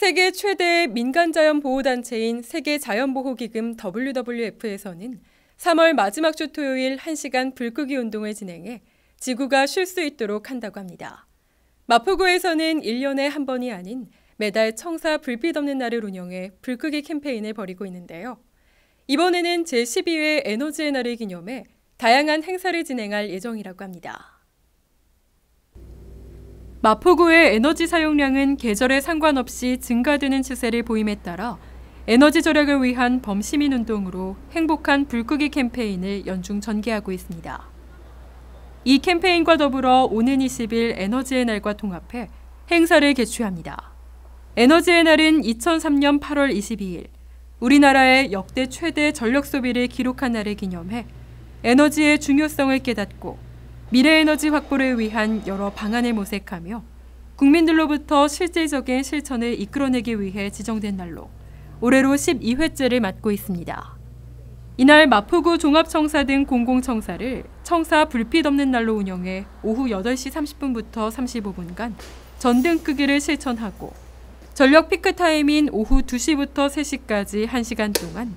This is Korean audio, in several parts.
세계 최대 민간자연 보호단체인 세계자연보호기금 WWF에서는 3월 마지막 주 토요일 1시간 불끄기 운동을 진행해 지구가 쉴 수 있도록 한다고 합니다. 마포구에서는 1년에 한 번이 아닌 매달 청사 불빛 없는 날을 운영해 불끄기 캠페인을 벌이고 있는데요. 이번에는 제12회 에너지의 날을 기념해 다양한 행사를 진행할 예정이라고 합니다. 마포구의 에너지 사용량은 계절에 상관없이 증가되는 추세를 보임에 따라 에너지 절약을 위한 범시민 운동으로 행복한 불끄기 캠페인을 연중 전개하고 있습니다. 이 캠페인과 더불어 오는 20일 에너지의 날과 통합해 행사를 개최합니다. 에너지의 날은 2003년 8월 22일 우리나라의 역대 최대 전력 소비를 기록한 날을 기념해 에너지의 중요성을 깨닫고 미래에너지 확보를 위한 여러 방안을 모색하며 국민들로부터 실질적인 실천을 이끌어내기 위해 지정된 날로 올해로 12회째를 맞고 있습니다. 이날 마포구 종합청사 등 공공청사를 청사 불빛 없는 날로 운영해 오후 8시 30분부터 35분간 전등 끄기를 실천하고 전력 피크타임인 오후 2시부터 3시까지 1시간 동안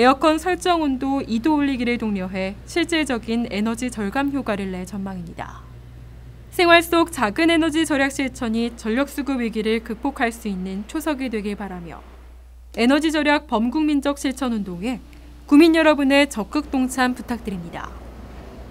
에어컨 설정 온도 2도 올리기를 독려해 실질적인 에너지 절감 효과를 낼 전망입니다. 생활 속 작은 에너지 절약 실천이 전력 수급 위기를 극복할 수 있는 초석이 되길 바라며 에너지 절약 범국민적 실천 운동에 구민 여러분의 적극 동참 부탁드립니다.